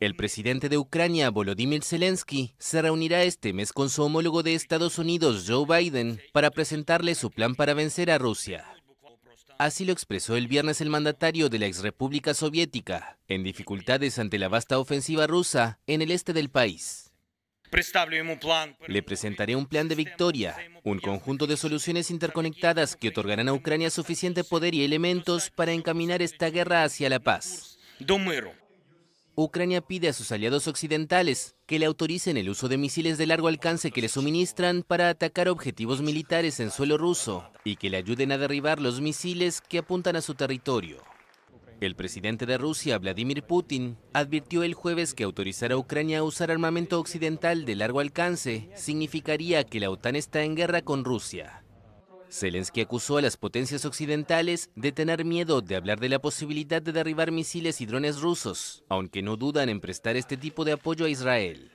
El presidente de Ucrania, Volodymyr Zelensky, se reunirá este mes con su homólogo de Estados Unidos, Joe Biden, para presentarle su plan para vencer a Rusia. Así lo expresó el viernes el mandatario de la ex república soviética, en dificultades ante la vasta ofensiva rusa en el este del país. Le presentaré un plan de victoria, un conjunto de soluciones interconectadas que otorgarán a Ucrania suficiente poder y elementos para encaminar esta este guerra hacia la paz. Ucrania pide a sus aliados occidentales que le autoricen el uso de misiles de largo alcance que le suministran para atacar objetivos militares en suelo ruso y que le ayuden a derribar los misiles que apuntan a su territorio. El presidente de Rusia, Vladimir Putin, advirtió el jueves que autorizar a Ucrania a usar armamento occidental de largo alcance significaría que la OTAN está en guerra con Rusia. Zelensky acusó a las potencias occidentales de tener miedo de hablar de la posibilidad de derribar misiles y drones rusos, aunque no dudan en prestar este tipo de apoyo a Israel.